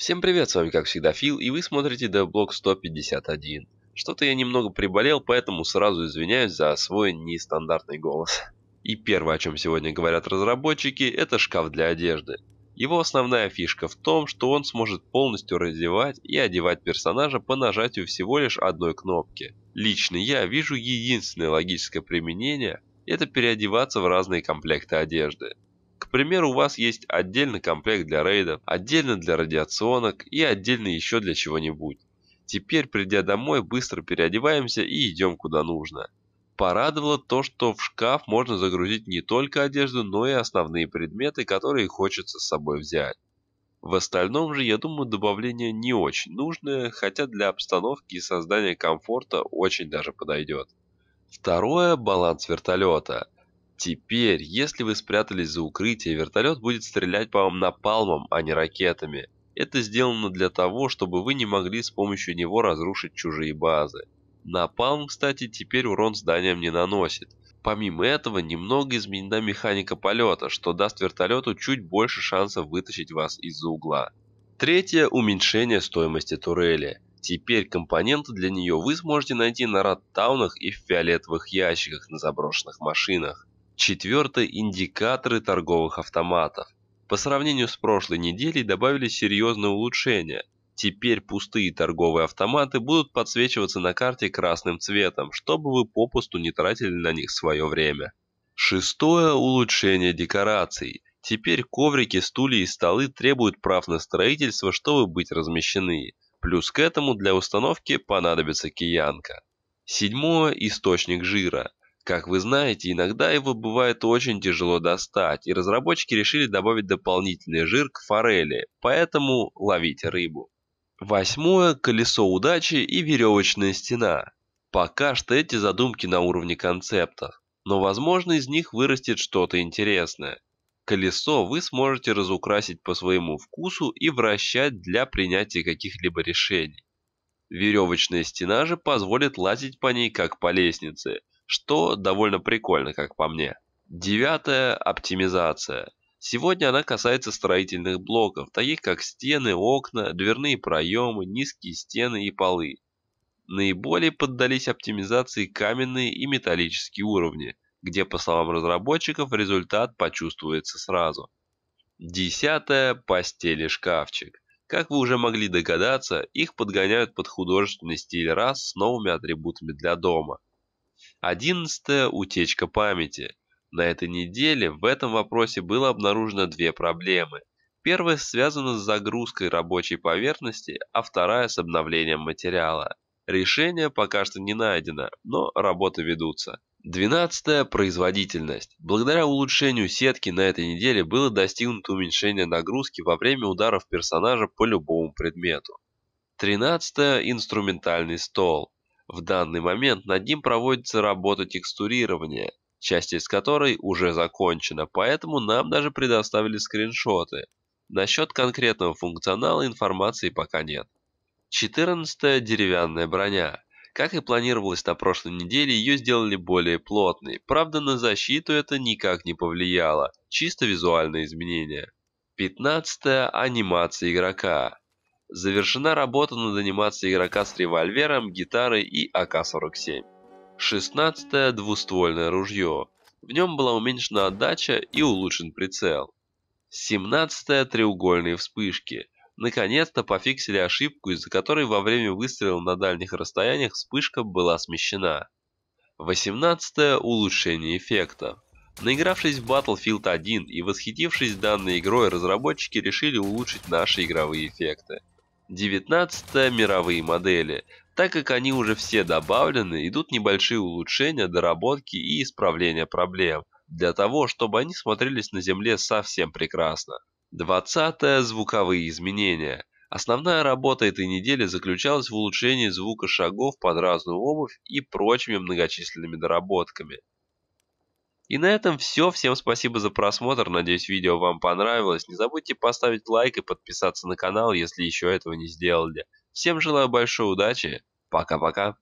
Всем привет, с вами как всегда Фил, и вы смотрите Devblog 151. Что-то я немного приболел, поэтому сразу извиняюсь за свой нестандартный голос. И первое, о чем сегодня говорят разработчики, это шкаф для одежды. Его основная фишка в том, что он сможет полностью раздевать и одевать персонажа по нажатию всего лишь одной кнопки. Лично я вижу единственное логическое применение – это переодеваться в разные комплекты одежды. К примеру, у вас есть отдельный комплект для рейдов, отдельно для радиационок и отдельно еще для чего-нибудь. Теперь, придя домой, быстро переодеваемся и идем куда нужно. Порадовало то, что в шкаф можно загрузить не только одежду, но и основные предметы, которые хочется с собой взять. В остальном же, я думаю, добавление не очень нужное, хотя для обстановки и создания комфорта очень даже подойдет. Второе – баланс вертолета – Теперь, если вы спрятались за укрытие, вертолет будет стрелять по вам напалмом, а не ракетами. Это сделано для того, чтобы вы не могли с помощью него разрушить чужие базы. Напалм, кстати, теперь урон зданиям не наносит. Помимо этого, немного изменена механика полета, что даст вертолету чуть больше шансов вытащить вас из-за угла. Третье – уменьшение стоимости турели. Теперь компоненты для нее вы сможете найти на Раттаунах и в фиолетовых ящиках на заброшенных машинах. Четвертое – индикаторы торговых автоматов. По сравнению с прошлой неделей добавились серьезные улучшения. Теперь пустые торговые автоматы будут подсвечиваться на карте красным цветом, чтобы вы попусту не тратили на них свое время. Шестое – улучшение декораций. Теперь коврики, стулья и столы требуют прав на строительство, чтобы быть размещены. Плюс к этому для установки понадобится киянка. Седьмое – источник жира. Как вы знаете, иногда его бывает очень тяжело достать, и разработчики решили добавить дополнительный жир к форели, поэтому ловите рыбу. Восьмое – колесо удачи и веревочная стена. Пока что эти задумки на уровне концептов, но возможно из них вырастет что-то интересное. Колесо вы сможете разукрасить по своему вкусу и вращать для принятия каких-либо решений. Веревочная стена же позволит лазить по ней как по лестнице что довольно прикольно, как по мне. Девятая – оптимизация. Сегодня она касается строительных блоков, таких как стены, окна, дверные проемы, низкие стены и полы. Наиболее поддались оптимизации каменные и металлические уровни, где, по словам разработчиков, результат почувствуется сразу. Десятая – постели шкафчик. Как вы уже могли догадаться, их подгоняют под художественный стиль раз с новыми атрибутами для дома – Одиннадцатое – утечка памяти. На этой неделе в этом вопросе было обнаружено две проблемы. Первая связана с загрузкой рабочей поверхности, а вторая с обновлением материала. Решение пока что не найдено, но работы ведутся. 12. Производительность. Благодаря улучшению сетки на этой неделе было достигнуто уменьшение нагрузки во время ударов персонажа по любому предмету. 13. Инструментальный стол. В данный момент над ним проводится работа текстурирования, часть из которой уже закончена, поэтому нам даже предоставили скриншоты. Насчет конкретного функционала информации пока нет. 14 деревянная броня. Как и планировалось на прошлой неделе, ее сделали более плотной, правда на защиту это никак не повлияло, чисто визуальные изменения. 15 анимация игрока завершена работа над анимацией игрока с револьвером, гитарой и АК-47. 16 двуствольное ружье. В нем была уменьшена отдача и улучшен прицел. 17 треугольные вспышки. Наконец-то пофиксили ошибку, из-за которой во время выстрела на дальних расстояниях вспышка была смещена. 18 улучшение эффекта. Наигравшись в Battlefield 1 и восхитившись данной игрой, разработчики решили улучшить наши игровые эффекты. 19 мировые модели. Так как они уже все добавлены, идут небольшие улучшения, доработки и исправления проблем, для того, чтобы они смотрелись на Земле совсем прекрасно. 20 звуковые изменения. Основная работа этой недели заключалась в улучшении звука шагов под разную обувь и прочими многочисленными доработками. И на этом все. Всем спасибо за просмотр. Надеюсь, видео вам понравилось. Не забудьте поставить лайк и подписаться на канал, если еще этого не сделали. Всем желаю большой удачи. Пока-пока.